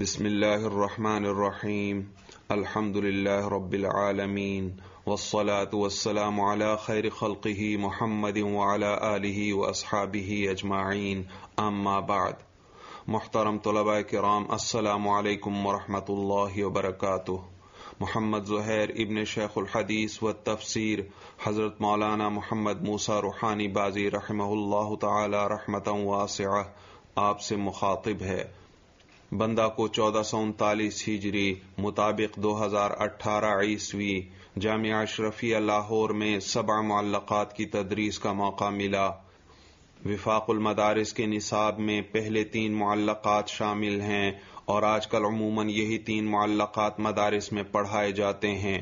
بسم اللہ الرحمن الرحیم الحمد للہ رب العالمین محمد بعد محترم طلباء کرام السلام علیکم ورحمۃ اللہ وبرکاتہ محمد زہیر ابن شیخ الحدیث و تفسیر حضرت مولانا محمد موسا روحانی بازی رحمہ اللہ تعالی رحمت آپ سے مخاطب ہے بندہ کو چودہ سو انتالیس ہجری مطابق دو ہزار اٹھارہ عیسوی جامعہ اشرفیہ لاہور میں سبع معلقات کی تدریس کا موقع ملا وفاق المدارس کے نصاب میں پہلے تین معلقات شامل ہیں اور آج کل عموماً یہی تین معلقات مدارس میں پڑھائے جاتے ہیں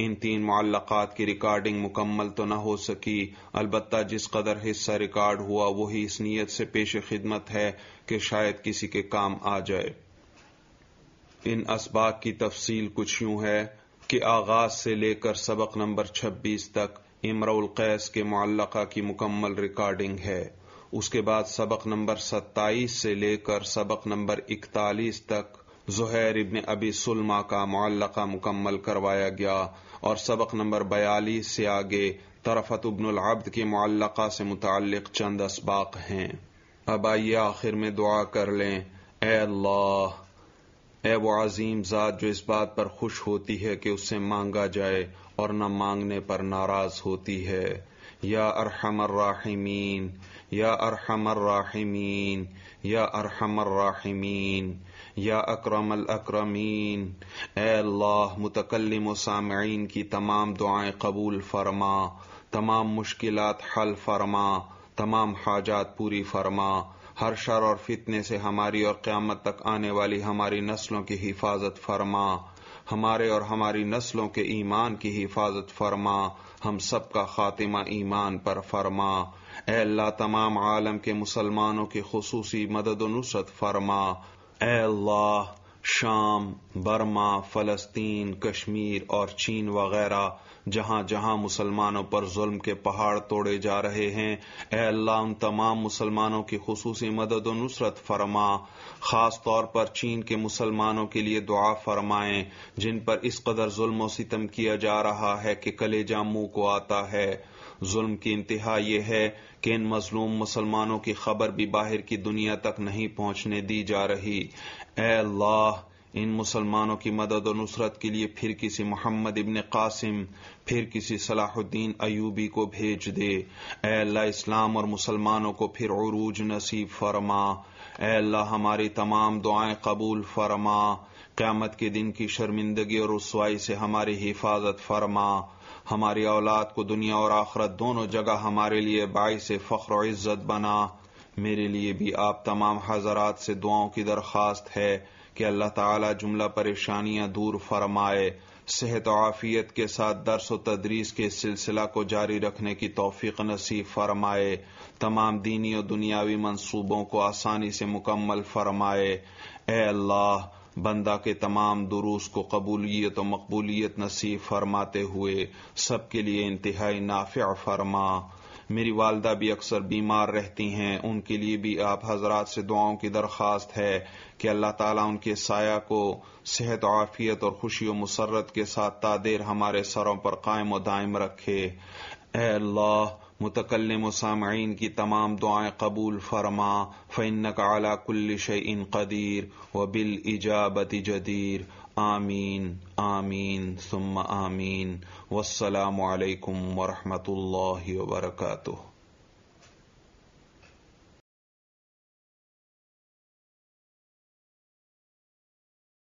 ان تین معلقات کی ریکارڈنگ مکمل تو نہ ہو سکی البتہ جس قدر حصہ ریکارڈ ہوا وہی اس نیت سے پیش خدمت ہے کہ شاید کسی کے کام آ جائے ان اسباق کی تفصیل کچھ یوں ہے کہ آغاز سے لے کر سبق نمبر چھبیس تک امراؤل القیس کے معلقہ کی مکمل ریکارڈنگ ہے اس کے بعد سبق نمبر ستائیس سے لے کر سبق نمبر اکتالیس تک زہیر ابن ابی سلما کا معلقہ مکمل کروایا گیا اور سبق نمبر بیالیس سے آگے طرفت ابن العبد کے معلقہ سے متعلق چند اسباق ہیں اب آئیے آخر میں دعا کر لیں اے اللہ اے وہ عظیم ذات جو اس بات پر خوش ہوتی ہے کہ اس سے مانگا جائے اور نہ مانگنے پر ناراض ہوتی ہے یا ارحم الراحمین یا ارحم الراحمین یا ارحم الراحمین یا اکرم الاکرمین اے اللہ متکلم و سامعین کی تمام دعائیں قبول فرما تمام مشکلات حل فرما تمام حاجات پوری فرما ہر شر اور فتنے سے ہماری اور قیامت تک آنے والی ہماری نسلوں کی حفاظت فرما ہمارے اور ہماری نسلوں کے ایمان کی حفاظت فرما ہم سب کا خاتمہ ایمان پر فرما اے اللہ تمام عالم کے مسلمانوں کی خصوصی مدد و نصرت فرما اے اللہ شام برما فلسطین کشمیر اور چین وغیرہ جہاں جہاں مسلمانوں پر ظلم کے پہاڑ توڑے جا رہے ہیں اے اللہ ان تمام مسلمانوں کی خصوصی مدد و نصرت فرما خاص طور پر چین کے مسلمانوں کے لیے دعا فرمائیں جن پر اس قدر ظلم و ستم کیا جا رہا ہے کہ کلے جاموں کو آتا ہے ظلم کی انتہا یہ ہے کہ ان مظلوم مسلمانوں کی خبر بھی باہر کی دنیا تک نہیں پہنچنے دی جا رہی اے اللہ ان مسلمانوں کی مدد و نصرت کے لیے پھر کسی محمد ابن قاسم پھر کسی صلاح الدین ایوبی کو بھیج دے اے اللہ اسلام اور مسلمانوں کو پھر عروج نصیب فرما اے اللہ ہماری تمام دعائیں قبول فرما قیامت کے دن کی شرمندگی اور رسوائی سے ہماری حفاظت فرما ہماری اولاد کو دنیا اور آخرت دونوں جگہ ہمارے لیے باعث فخر و عزت بنا میرے لیے بھی آپ تمام حضرات سے دعاؤں کی درخواست ہے کہ اللہ تعالی جملہ پریشانیاں دور فرمائے صحت و عافیت کے ساتھ درس و تدریس کے سلسلہ کو جاری رکھنے کی توفیق نصیب فرمائے تمام دینی و دنیاوی منصوبوں کو آسانی سے مکمل فرمائے اے اللہ بندہ کے تمام دروس کو قبولیت و مقبولیت نصیب فرماتے ہوئے سب کے لیے انتہائی نافع فرما میری والدہ بھی اکثر بیمار رہتی ہیں ان کے لیے بھی آپ حضرات سے دعاؤں کی درخواست ہے کہ اللہ تعالیٰ ان کے سایہ کو صحت و عافیت اور خوشی و مسرت کے ساتھ تادیر ہمارے سروں پر قائم و دائم رکھے اے اللہ متکلم و سامعین کی تمام دعائیں قبول فرما فینک اعلی کل شعین قدیر و بال ایجابتی جدیر آمین آمین ثم آمین والسلام علیکم ورحمۃ اللہ وبرکاتہ